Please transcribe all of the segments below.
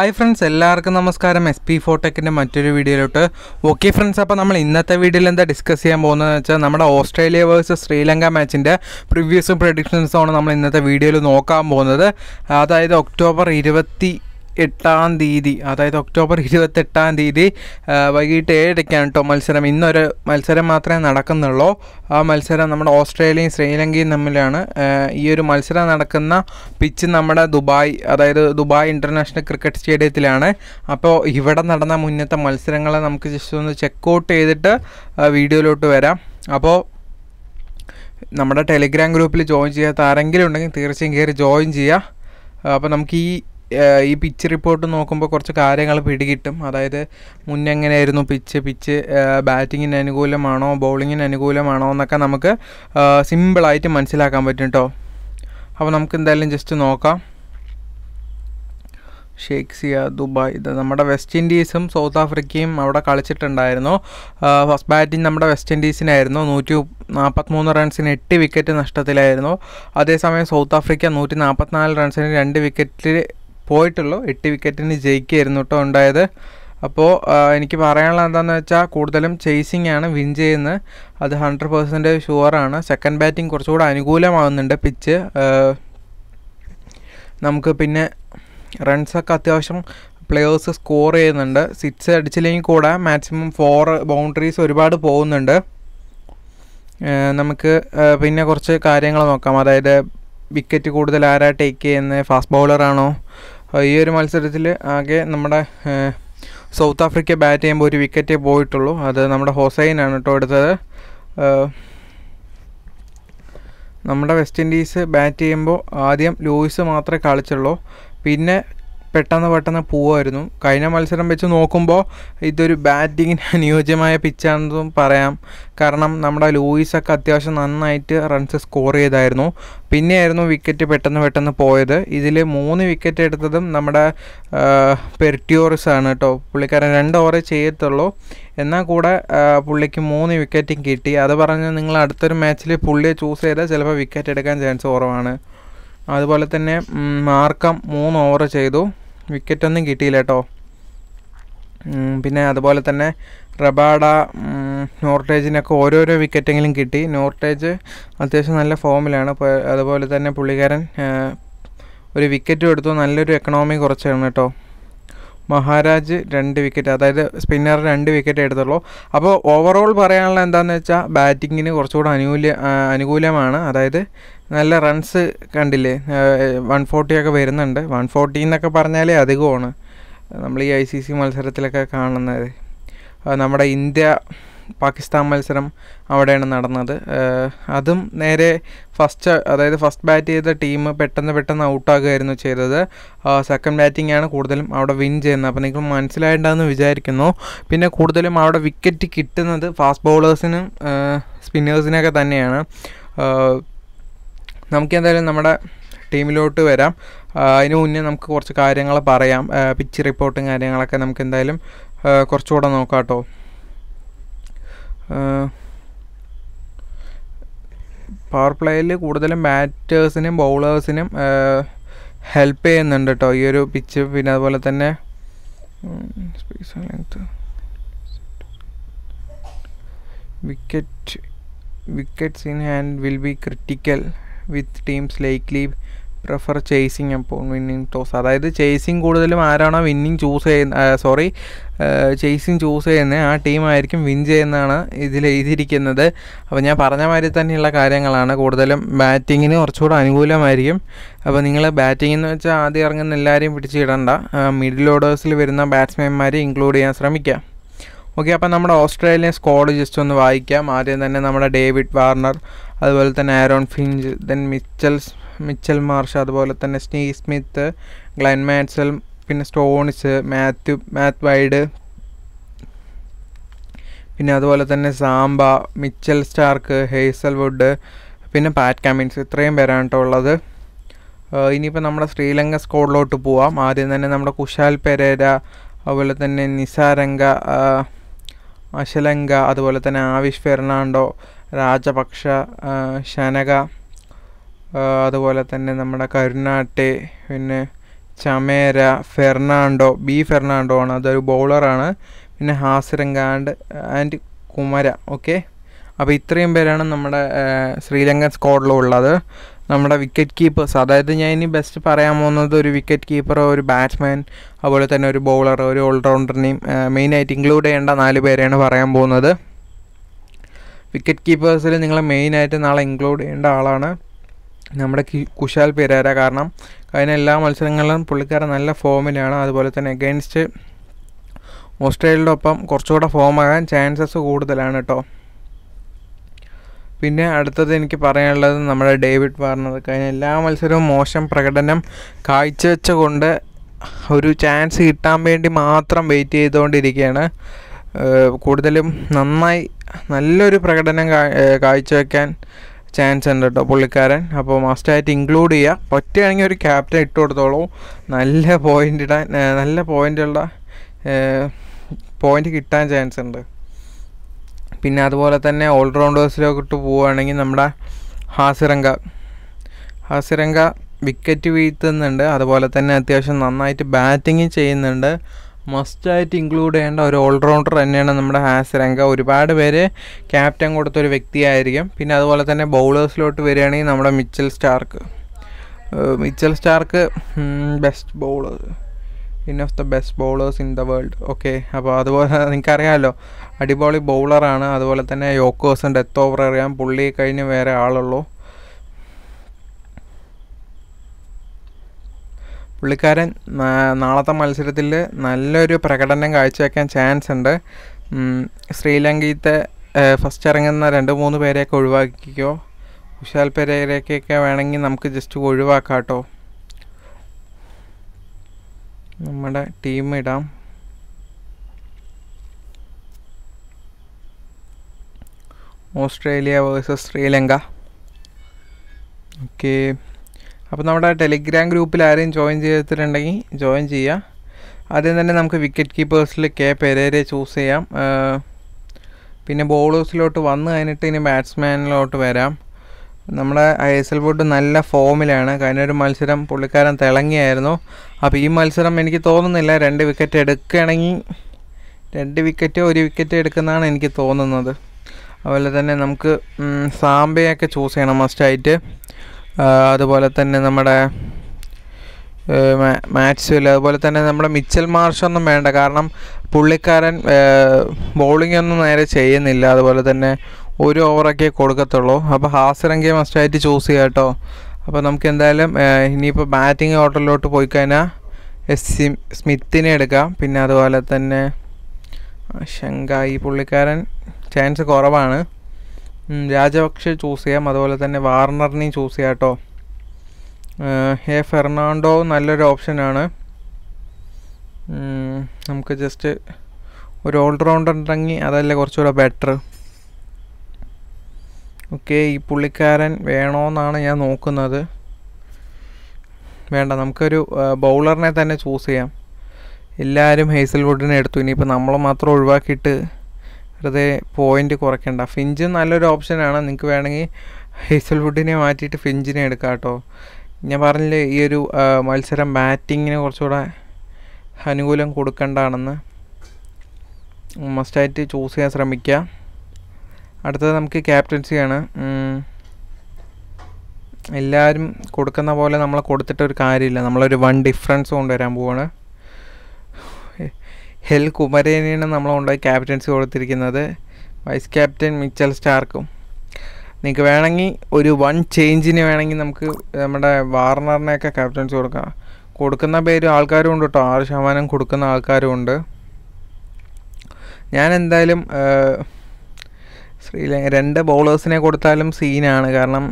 hi friends എല്ലാവർക്കും നമസ്കാരം S P ഫോട്ടെക്കിൻ്റെ മറ്റൊരു വീഡിയോയിലോട്ട് ഓക്കെ ഫ്രണ്ട്സ് അപ്പോൾ നമ്മൾ ഇന്നത്തെ വീഡിയോയിൽ എന്താ ഡിസ്കസ് ചെയ്യാൻ പോകുന്നതെന്ന് വെച്ചാൽ നമ്മുടെ ഓസ്ട്രേലിയ വേഴ്സസ് ശ്രീലങ്ക മാച്ചിൻ്റെ പ്രിവ്യൂസും പ്രഡിക്ഷൻസും ആണ് നമ്മൾ ഇന്നത്തെ വീഡിയോയിൽ നോക്കാൻ പോകുന്നത് അതായത് ഒക്ടോബർ ഇരുപത്തി എട്ടാം തീയതി അതായത് ഒക്ടോബർ ഇരുപത്തെട്ടാം തീയതി വൈകിട്ട് ഏഴരയ്ക്കാണ് കേട്ടോ മത്സരം ഇന്നൊരു മത്സരം മാത്രമേ നടക്കുന്നുള്ളൂ ആ മത്സരം നമ്മുടെ ഓസ്ട്രേലിയയും ശ്രീലങ്കയും തമ്മിലാണ് ഈ ഒരു മത്സരം നടക്കുന്ന പിച്ച് നമ്മുടെ ദുബായ് അതായത് ദുബായ് ഇൻ്റർനാഷണൽ ക്രിക്കറ്റ് സ്റ്റേഡിയത്തിലാണ് അപ്പോൾ ഇവിടെ നടന്ന മുന്നത്തെ മത്സരങ്ങളെ നമുക്ക് ജസ്റ്റ് ഒന്ന് ചെക്ക് ഔട്ട് ചെയ്തിട്ട് വീഡിയോയിലോട്ട് വരാം അപ്പോൾ നമ്മുടെ ടെലിഗ്രാം ഗ്രൂപ്പിൽ ജോയിൻ ചെയ്യാത്ത ആരെങ്കിലും ഉണ്ടെങ്കിൽ തീർച്ചയായും കയറി ജോയിൻ ചെയ്യുക അപ്പോൾ നമുക്ക് ഈ ഈ പിച്ച് റിപ്പോർട്ട് നോക്കുമ്പോൾ കുറച്ച് കാര്യങ്ങൾ പിടികിട്ടും അതായത് മുന്നെങ്ങനെയായിരുന്നു പിച്ച് പിച്ച് ബാറ്റിങ്ങിന് അനുകൂലമാണോ ബൗളിങ്ങിന് അനുകൂലമാണോ എന്നൊക്കെ നമുക്ക് സിമ്പിളായിട്ട് മനസ്സിലാക്കാൻ പറ്റും കേട്ടോ അപ്പോൾ നമുക്ക് എന്തായാലും ജസ്റ്റ് നോക്കാം ഷേക്സിയ ദുബായ് ഇത് നമ്മുടെ വെസ്റ്റ് ഇൻഡീസും സൗത്ത് ആഫ്രിക്കയും അവിടെ കളിച്ചിട്ടുണ്ടായിരുന്നു ഫസ്റ്റ് ബാറ്റിംഗ് നമ്മുടെ വെസ്റ്റ് ഇൻഡീസിനായിരുന്നു നൂറ്റി നാൽപ്പത്തിമൂന്ന് റൺസിന് എട്ട് വിക്കറ്റ് നഷ്ടത്തിലായിരുന്നു അതേസമയം സൗത്ത് ആഫ്രിക്ക നൂറ്റി നാൽപ്പത്തിനാല് റൺസിന് രണ്ട് വിക്കറ്റിൽ പോയിട്ടുള്ളൂ എട്ട് വിക്കറ്റിന് ജയിക്കുകയായിരുന്നു കേട്ടോ ഉണ്ടായത് അപ്പോൾ എനിക്ക് പറയാനുള്ള എന്താണെന്ന് വെച്ചാൽ കൂടുതലും ചേസിങ് ആണ് വിൻ ചെയ്യുന്നത് അത് ഹൺഡ്രഡ് പേഴ്സൻറ്റേജ് ഷുവറാണ് സെക്കൻഡ് ബാറ്റിംഗ് കുറച്ചുകൂടെ അനുകൂലമാകുന്നുണ്ട് പിച്ച് നമുക്ക് പിന്നെ റൺസൊക്കെ അത്യാവശ്യം പ്ലെയേഴ്സ് സ്കോർ ചെയ്യുന്നുണ്ട് സിക്സ് അടിച്ചില്ലെങ്കിൽ കൂടെ മാക്സിമം ഫോർ ബൗണ്ടറീസ് ഒരുപാട് പോകുന്നുണ്ട് നമുക്ക് പിന്നെ കുറച്ച് കാര്യങ്ങൾ നോക്കാം അതായത് വിക്കറ്റ് കൂടുതൽ ആരാ ടേക്ക് ചെയ്യുന്നത് ഫാസ്റ്റ് ബൗളറാണോ ഈ ഒരു മത്സരത്തിൽ ആകെ നമ്മുടെ സൗത്ത് ആഫ്രിക്ക ബാറ്റ് ചെയ്യുമ്പോൾ ഒരു വിക്കറ്റേ പോയിട്ടുള്ളൂ അത് നമ്മുടെ ഹൊസൈനാണ് കേട്ടോ എടുത്തത് നമ്മുടെ വെസ്റ്റ് ഇൻഡീസ് ബാറ്റ് ചെയ്യുമ്പോൾ ആദ്യം ലൂയിസ് മാത്രമേ കളിച്ചുള്ളൂ പിന്നെ പെട്ടെന്ന് പെട്ടെന്ന് പോവായിരുന്നു കഴിഞ്ഞ മത്സരം വെച്ച് നോക്കുമ്പോൾ ഇതൊരു ബാറ്റിങ്ങിന് അനുയോജ്യമായ പിച്ചാണെന്നും പറയാം കാരണം നമ്മുടെ ലൂയിസൊക്കെ അത്യാവശ്യം നന്നായിട്ട് റൺസ് സ്കോർ ചെയ്തായിരുന്നു പിന്നെയായിരുന്നു വിക്കറ്റ് പെട്ടെന്ന് പെട്ടെന്ന് പോയത് ഇതിൽ മൂന്ന് വിക്കറ്റ് എടുത്തതും നമ്മുടെ പെർട്ടിയോറിസ് ആണ് കേട്ടോ പുള്ളിക്കാരൻ രണ്ട് ഓവറേ ചെയ്യത്തുള്ളൂ എന്നാൽ കൂടെ പുള്ളിക്ക് മൂന്ന് വിക്കറ്റും കിട്ടി അത് പറഞ്ഞ് നിങ്ങൾ അടുത്തൊരു മാച്ചിൽ പുള്ളിയെ ചൂസ് ചെയ്താൽ ചിലപ്പോൾ വിക്കറ്റ് എടുക്കാൻ ചാൻസ് കുറവാണ് അതുപോലെ തന്നെ മാർക്കം മൂന്ന് ഓവർ ചെയ്തു വിക്കറ്റൊന്നും കിട്ടിയില്ല കേട്ടോ പിന്നെ അതുപോലെ തന്നെ റബാഡ നോർട്ടേജിനൊക്കെ ഓരോരോ വിക്കറ്റെങ്കിലും കിട്ടി നോർട്ടേജ് അത്യാവശ്യം നല്ല ഫോമിലാണ് അതുപോലെ തന്നെ പുള്ളിക്കാരൻ ഒരു വിക്കറ്റും എടുത്തു നല്ലൊരു എക്കണോമി കുറച്ചാണ് കേട്ടോ മഹാരാജ് രണ്ട് വിക്കറ്റ് അതായത് സ്പിന്നർ രണ്ട് വിക്കറ്റ് എടുത്തുള്ളൂ അപ്പോൾ ഓവറോൾ പറയാനുള്ള എന്താണെന്ന് വെച്ചാൽ ബാറ്റിങ്ങിന് കുറച്ചുകൂടെ അനുകൂല അനുകൂലമാണ് അതായത് നല്ല റൺസ് കണ്ടില്ലേ വൺ ഫോർട്ടിയൊക്കെ വരുന്നുണ്ട് വൺ ഫോർട്ടി എന്നൊക്കെ പറഞ്ഞാലേ അധികമാണ് നമ്മൾ ഈ ഐ സി സി മത്സരത്തിലൊക്കെ കാണുന്നത് നമ്മുടെ ഇന്ത്യ പാകിസ്ഥാൻ മത്സരം അവിടെയാണ് നടന്നത് അതും നേരെ ഫസ്റ്റ് അതായത് ഫസ്റ്റ് ബാറ്റ് ചെയ്ത ടീം പെട്ടെന്ന് പെട്ടെന്ന് ഔട്ടാകുകയായിരുന്നു ചെയ്തത് സെക്കൻഡ് ബാറ്റിംഗ് ആണ് കൂടുതലും അവിടെ വിൻ ചെയ്യുന്നത് അപ്പോൾ നിങ്ങൾ മനസ്സിലായിട്ടുണ്ടെന്ന് വിചാരിക്കുന്നു പിന്നെ കൂടുതലും അവിടെ വിക്കറ്റ് കിട്ടുന്നത് ഫാസ്റ്റ് ബൗളേഴ്സിനും സ്പിന്നേഴ്സിനൊക്കെ തന്നെയാണ് നമുക്ക് എന്തായാലും നമ്മുടെ ടീമിലോട്ട് വരാം അതിനു മുന്നേ നമുക്ക് കുറച്ച് കാര്യങ്ങൾ പറയാം പിച്ച് റിപ്പോർട്ടും കാര്യങ്ങളൊക്കെ നമുക്ക് എന്തായാലും കുറച്ചുകൂടെ നോക്കാം കേട്ടോ പവർ പ്ലേയിൽ കൂടുതലും ബാറ്റേഴ്സിനും ബൗളേഴ്സിനും ഹെൽപ്പ് ചെയ്യുന്നുണ്ട് കേട്ടോ ഈ ഒരു പിച്ച് പിന്നെ അതുപോലെ തന്നെ wicket wickets in hand will be critical with teams likely prefer chasing അപ്പോൾ വിന്നിങ് ടോസ് അതായത് ചേസിങ് കൂടുതലും ആരാണോ വിന്നിങ് ചൂസ് ചെയ്യുന്ന സോറി ചേസിങ് ചൂസ് ചെയ്യുന്ന ആ ടീമായിരിക്കും വിൻ ചെയ്യുന്നതാണ് ഇതിൽ എഴുതിയിരിക്കുന്നത് അപ്പോൾ ഞാൻ പറഞ്ഞ മാതിരി തന്നെയുള്ള കാര്യങ്ങളാണ് കൂടുതലും ബാറ്റിങ്ങിന് കുറച്ചുകൂടെ അനുകൂലമായിരിക്കും അപ്പോൾ നിങ്ങൾ ബാറ്റിംഗ് എന്ന് വെച്ചാൽ ആദ്യം ഇറങ്ങുന്ന എല്ലാവരെയും പിടിച്ചിടണ്ട മിഡിൽ ഓർഡേഴ്സിൽ വരുന്ന ബാറ്റ്സ്മാൻമാരെ ഇൻക്ലൂഡ് ചെയ്യാൻ ശ്രമിക്കാം ഓക്കെ അപ്പോൾ നമ്മുടെ ഓസ്ട്രേലിയൻ സ്ക്വാഡ് ജസ്റ്റ് ഒന്ന് വായിക്കാം ആദ്യം തന്നെ നമ്മുടെ ഡേവിഡ് വാർണർ അതുപോലെ തന്നെ Aaron Finch then Mitchells Mitchell Marsh അതുപോലെ തന്നെ സ്നീ സ്മിത്ത് ഗ്ലെൻ മാറ്റ്സൽ പിന്നെ സ്റ്റോണിസ് മാത്യു മാത്ത് വൈഡ് പിന്നെ അതുപോലെ തന്നെ Zampa Mitchell Starc Hazlewood പിന്നെ പാറ്റ് കമ്മിൻസ് ഇത്രയും പേരാണ് കേട്ടോ ഉള്ളത് ഇനിയിപ്പോൾ നമ്മുടെ ശ്രീലങ്ക സ്കോഡിലോട്ട് പോവാം ആദ്യം തന്നെ നമ്മുടെ കുശാൽ പെരേര അതുപോലെ തന്നെ നിസാരംഗ അശലങ്ക അതുപോലെ തന്നെ ആവിഷ് ഫെർണാണ്ടോ രാജപക്ഷ ശനക അതുപോലെ തന്നെ നമ്മുടെ കരുനാട്ടെ പിന്നെ ചമേര ഫെർണാണ്ടോ ബി ഫെർണാണ്ടോ ആണ് അതൊരു ബൗളറാണ് പിന്നെ ഹാസിരംഗാണ്ട് ആൻഡ് കുമര ഓക്കെ അപ്പോൾ ഇത്രയും പേരാണ് നമ്മുടെ ശ്രീലങ്കൻ സ്ക്വാഡിലുള്ളത് നമ്മുടെ വിക്കറ്റ് കീപ്പേഴ്സ് അതായത് ഞാൻ ഇനി ബെസ്റ്റ് പറയാൻ പോകുന്നത് ഒരു വിക്കറ്റ് കീപ്പറോ ഒരു ബാറ്റ്സ്മാൻ അതുപോലെ തന്നെ ഒരു ബൗളറോ ഒരു ഓൾറൗണ്ടറിനെയും മെയിനായിട്ട് ഇൻക്ലൂഡ് ചെയ്യേണ്ട നാല് പേരെയാണ് പറയാൻ പോകുന്നത് വിക്കറ്റ് കീപ്പേഴ്സിൽ നിങ്ങൾ മെയിനായിട്ട് നാളെ ഇൻക്ലൂഡ് ചെയ്യേണ്ട ആളാണ് നമ്മുടെ കുശാൽ പെരേര കാരണം കഴിഞ്ഞ എല്ലാ മത്സരങ്ങളിലും പുള്ളിക്കാരൻ നല്ല ഫോമിലാണ് അതുപോലെ തന്നെ എഗെയിൻസ്റ്റ് ഓസ്ട്രേലിയയുടെ ഒപ്പം കുറച്ചുകൂടെ ഫോമാകാൻ ചാൻസസ് കൂടുതലാണ് കേട്ടോ പിന്നെ അടുത്തത് എനിക്ക് പറയാനുള്ളത് നമ്മുടെ ഡേവിഡ് വാർണർ കഴിഞ്ഞ എല്ലാ മത്സരവും മോശം പ്രകടനം കൊണ്ട് ഒരു ചാൻസ് കിട്ടാൻ വേണ്ടി മാത്രം വെയിറ്റ് ചെയ്തുകൊണ്ടിരിക്കുകയാണ് കൂടുതലും നന്നായി നല്ലൊരു പ്രകടനം കാഴ്ചവെക്കാൻ ചാൻസ് ഉണ്ട് കേട്ടോ പുള്ളിക്കാരൻ അപ്പോൾ മസ്റ്റായിട്ട് ഇൻക്ലൂഡ് ചെയ്യുക പറ്റുകയാണെങ്കിൽ ഒരു ക്യാപ്റ്റൻ ഇട്ട് കൊടുത്തോളൂ നല്ല പോയിൻ്റ് ഇടാൻ നല്ല പോയിൻ്റുള്ള പോയിൻ്റ് കിട്ടാൻ ചാൻസ് ഉണ്ട് പിന്നെ അതുപോലെ തന്നെ ഇട്ട് പോവുകയാണെങ്കിൽ നമ്മുടെ ഹാസിരംഗ ഹാസിരംഗ വിക്കറ്റ് വീഴ്ത്തുന്നുണ്ട് അതുപോലെ തന്നെ അത്യാവശ്യം നന്നായിട്ട് ബാറ്റിങ് ചെയ്യുന്നുണ്ട് മസ്റ്റായിട്ട് ഇൻക്ലൂഡ് ചെയ്യേണ്ട ഒരു ഓൾറൗണ്ടർ തന്നെയാണ് നമ്മുടെ ഹാസരംഗ ഒരുപാട് പേര് ക്യാപ്റ്റൻ കൊടുത്തൊരു വ്യക്തിയായിരിക്കും പിന്നെ അതുപോലെ തന്നെ ബൗളേഴ്സിലോട്ട് വരികയാണെങ്കിൽ നമ്മുടെ Mitchell Starc Mitchell Starc best bowler in of the best bowlers in the world okay അപ്പോൾ അതുപോലെ നിങ്ങൾക്കറിയാമല്ലോ അടിപൊളി ബൗളറാണ് അതുപോലെ തന്നെ യോക്കേഴ്സും ഡെത്ത് ഓവർ അറിയാം പുള്ളി കഴിഞ്ഞ് വേറെ ആളുള്ളൂ പുള്ളിക്കാരൻ നാളത്തെ മത്സരത്തിൽ നല്ലൊരു പ്രകടനം കാഴ്ചവെക്കാൻ ചാൻസ് ഉണ്ട് ശ്രീലങ്കയിലത്തെ ഫസ്റ്റ് ഇറങ്ങുന്ന രണ്ട് മൂന്ന് പേരെയൊക്കെ ഒഴിവാക്കിക്കോ ഉഷാൽ പെരേരയ്ക്കൊക്കെ വേണമെങ്കിൽ നമുക്ക് ജസ്റ്റ് ഒഴിവാക്കാം കേട്ടോ നമ്മുടെ ടീം ഇടാം ഓസ്ട്രേലിയ വേഴ്സസ് ശ്രീലങ്ക ഓക്കേ അപ്പോൾ നമ്മുടെ ടെലിഗ്രാം ഗ്രൂപ്പിൽ ആരെയും ജോയിൻ ചെയ്തിട്ടുണ്ടെങ്കിൽ ജോയിൻ ചെയ്യുക ആദ്യം തന്നെ നമുക്ക് വിക്കറ്റ് കീപ്പേഴ്സിൽ കെ പെരേരെ ചൂസ് ചെയ്യാം പിന്നെ ബോളേഴ്സിലോട്ട് വന്ന് കഴിഞ്ഞിട്ട് ഇനി ബാറ്റ്സ്മാനിലോട്ട് വരാം നമ്മുടെ ഐസൽബോട്ട് നല്ല ഫോമിലാണ് കഴിഞ്ഞ ഒരു മത്സരം പുള്ളിക്കാരൻ തിളങ്ങിയായിരുന്നു അപ്പോൾ ഈ മത്സരം എനിക്ക് തോന്നുന്നില്ല രണ്ട് വിക്കറ്റ് എടുക്കുകയാണെങ്കിൽ രണ്ട് വിക്കറ്റ് ഒരു വിക്കറ്റ് എടുക്കുന്നതാണ് എനിക്ക് തോന്നുന്നത് അതുപോലെ തന്നെ നമുക്ക് സാമ്പയൊക്കെ ചൂസ് ചെയ്യണം മസ്റ്റായിട്ട് അതുപോലെ തന്നെ നമ്മുടെ മാറ്റ്സ്വെൽ അതുപോലെ തന്നെ നമ്മുടെ മിച്ചൽ മാർഷൊന്നും വേണ്ട കാരണം പുള്ളിക്കാരൻ ബോളിംഗ് ഒന്നും നേരെ ചെയ്യുന്നില്ല അതുപോലെ തന്നെ ഒരു ഓവറൊക്കെ കൊടുക്കത്തുള്ളൂ അപ്പോൾ ഹാസരംഗെ മസ്റ്റായിട്ട് ചൂസ് ചെയ്യാം കേട്ടോ അപ്പോൾ നമുക്ക് എന്തായാലും ഇനിയിപ്പോൾ ബാറ്റിംഗ് ഓർഡറിലോട്ട് പോയി കഴിഞ്ഞാൽ എസ് സി സ്മിത്തിനെ എടുക്കാം പിന്നെ അതുപോലെ തന്നെ ഈ പുള്ളിക്കാരൻ ചാൻസ് കുറവാണ് രാജപക്ഷെ ചൂസ് ചെയ്യാം അതുപോലെ തന്നെ വാർണറിനെയും ചൂസ് ചെയ്യാം കേട്ടോ ഹേ ഫെർണാണ്ടോ നല്ലൊരു ഓപ്ഷനാണ് നമുക്ക് ജസ്റ്റ് ഒരു ഓൾറൗണ്ടർ ഉണ്ടെങ്കിൽ അതല്ലേ കുറച്ചുകൂടെ ബെറ്റർ ഓക്കെ ഈ പുള്ളിക്കാരൻ വേണമെന്നാണ് ഞാൻ നോക്കുന്നത് വേണ്ട നമുക്കൊരു ബൗളറിനെ തന്നെ ചൂസ് ചെയ്യാം എല്ലാവരും ഹേസൽവുഡിനെ എടുത്തു ഇനിയിപ്പോൾ നമ്മൾ മാത്രം ഒഴിവാക്കിയിട്ട് വെറുതെ പോയിൻ്റ് കുറയ്ക്കണ്ട ഫിഞ്ച് നല്ലൊരു ഓപ്ഷനാണ് നിങ്ങൾക്ക് വേണമെങ്കിൽ ഹേസൽവുഡിനെ മാറ്റിയിട്ട് ഫിഞ്ചിനെ എടുക്കാം കേട്ടോ ഞാൻ പറഞ്ഞില്ലേ ഈ ഒരു മത്സരം ബാറ്റിങ്ങിന് കുറച്ചുകൂടെ അനുകൂലം കൊടുക്കേണ്ടതാണെന്ന് മസ്റ്റായിട്ട് ചൂസ് ചെയ്യാൻ ശ്രമിക്കുക അടുത്തത് നമുക്ക് ക്യാപ്റ്റൻസിയാണ് എല്ലാവരും കൊടുക്കുന്ന പോലെ നമ്മൾ കൊടുത്തിട്ടൊരു ഒരു കാര്യമില്ല നമ്മളൊരു വൺ ഡിഫറൻസ് കൊണ്ടുവരാൻ പോവാണ് ഹെൽ കുമരേനെയാണ് നമ്മൾ കൊണ്ടുപോയി ക്യാപ്റ്റൻസി കൊടുത്തിരിക്കുന്നത് വൈസ് ക്യാപ്റ്റൻ മിച്ചൽ സ്റ്റാർക്കും നിങ്ങൾക്ക് വേണമെങ്കിൽ ഒരു വൺ ചേഞ്ചിന് വേണമെങ്കിൽ നമുക്ക് നമ്മുടെ വാർണറിനെയൊക്കെ ക്യാപ്റ്റൻസി കൊടുക്കാം കൊടുക്കുന്ന പേര് ആൾക്കാരും ഉണ്ട് കേട്ടോ ആറ് ശതമാനം കൊടുക്കുന്ന ആൾക്കാരും ഉണ്ട് ഞാൻ എന്തായാലും ശ്രീലങ്ക രണ്ട് ബൗളേഴ്സിനെ കൊടുത്താലും സീനാണ് കാരണം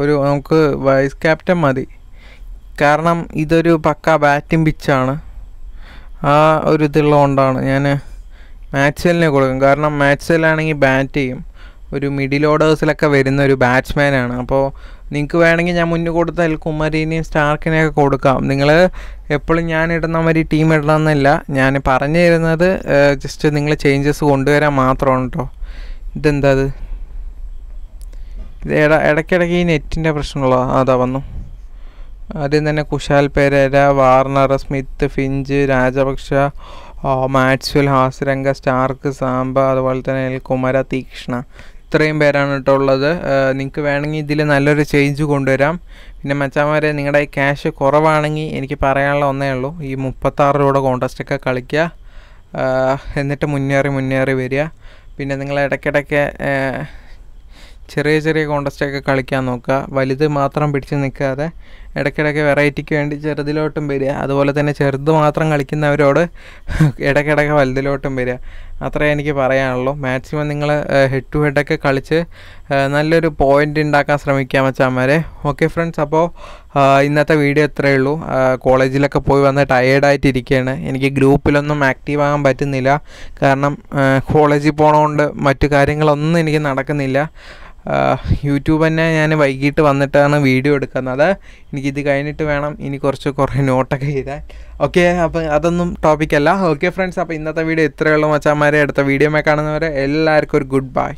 ഒരു നമുക്ക് വൈസ് ക്യാപ്റ്റൻ മതി കാരണം ഇതൊരു പക്ക ബാറ്റിംഗ് പിച്ചാണ് ആ ഒരു കൊണ്ടാണ് ഞാൻ മാച്ച്വലിനെ കൊടുക്കും കാരണം മാച്ച്വലാണെങ്കിൽ ബാറ്റ് ചെയ്യും ഒരു മിഡിൽ ഓർഡേഴ്സിലൊക്കെ വരുന്ന ഒരു ബാറ്റ്സ്മാനാണ് അപ്പോൾ നിങ്ങൾക്ക് വേണമെങ്കിൽ ഞാൻ മുന്നിൽ കൊടുത്ത എൽ കുമാരിനെയും സ്റ്റാർക്കിനെയൊക്കെ കൊടുക്കാം നിങ്ങൾ എപ്പോഴും ഞാൻ ഇടുന്ന മാതിരി ടീം ഇടണമെന്നില്ല ഞാൻ പറഞ്ഞു തരുന്നത് ജസ്റ്റ് നിങ്ങൾ ചേഞ്ചസ് കൊണ്ടുവരാൻ മാത്രമാണ് കേട്ടോ ഇതെന്താ ഇത് ഇട ഇടയ്ക്കിടയ്ക്ക് ഈ നെറ്റിൻ്റെ പ്രശ്നമുള്ളതാണ് അതാ വന്നു ആദ്യം തന്നെ Kusal Perera Warner Smith Finch Rajapaksa Maxwell Hasaranga Starc Zampa അതുപോലെ തന്നെ എൽ കുമര തീക്ഷ്ണ ഇത്രയും പേരാണ് കേട്ടോ ഉള്ളത് നിങ്ങൾക്ക് വേണമെങ്കിൽ ഇതിൽ നല്ലൊരു ചേഞ്ച് കൊണ്ടുവരാം പിന്നെ മച്ചാമാരെ നിങ്ങളുടെ ഈ ക്യാഷ് കുറവാണെങ്കിൽ എനിക്ക് പറയാനുള്ള ഒന്നേ ഉള്ളൂ ഈ മുപ്പത്താറ് രൂപയുടെ കോൺട്രസ്റ്റൊക്കെ കളിക്കുക എന്നിട്ട് മുന്നേറി മുന്നേറി വരിക പിന്നെ നിങ്ങൾ ഇടയ്ക്കിടയ്ക്ക് ചെറിയ ചെറിയ കോണ്ടസ്റ്റൊക്കെ കളിക്കാൻ നോക്കുക വലുത് മാത്രം പിടിച്ച് നിൽക്കാതെ ഇടയ്ക്കിടയ്ക്ക് വെറൈറ്റിക്ക് വേണ്ടി ചെറുതിലോട്ടും വരിക അതുപോലെ തന്നെ ചെറുത് മാത്രം കളിക്കുന്നവരോട് ഇടയ്ക്കിടയ്ക്ക് വലുതിലോട്ടും വരിക അത്രേ എനിക്ക് പറയാനുള്ളൂ മാക്സിമം നിങ്ങൾ ഹെഡ് ടു ഹെഡൊക്കെ കളിച്ച് നല്ലൊരു പോയിൻ്റ് ഉണ്ടാക്കാൻ ശ്രമിക്കുക മച്ചാന്മാരെ ഓക്കെ ഫ്രണ്ട്സ് അപ്പോൾ ഇന്നത്തെ വീഡിയോ ഇത്രയേ ഉള്ളൂ കോളേജിലൊക്കെ പോയി വന്ന് ടയേർഡായിട്ടിരിക്കുകയാണ് എനിക്ക് ഗ്രൂപ്പിലൊന്നും ആക്റ്റീവ് ആകാൻ പറ്റുന്നില്ല കാരണം കോളേജിൽ പോകണതുകൊണ്ട് മറ്റു കാര്യങ്ങളൊന്നും എനിക്ക് നടക്കുന്നില്ല യൂട്യൂബ് തന്നെ ഞാൻ വൈകിട്ട് വന്നിട്ടാണ് വീഡിയോ എടുക്കുന്നത് എനിക്കിത് കഴിഞ്ഞിട്ട് വേണം ഇനി കുറച്ച് കുറേ നോട്ടൊക്കെ ചെയ്താൽ ഓക്കെ അപ്പോൾ അതൊന്നും ടോപ്പിക്കല്ല ഓക്കെ ഫ്രണ്ട്സ് അപ്പോൾ ഇന്നത്തെ വീഡിയോ ഇത്രയുള്ള മച്ചാന്മാരെ അടുത്ത വീഡിയോ കാണുന്നവരെ എല്ലാവർക്കും ഒരു ഗുഡ് ബൈ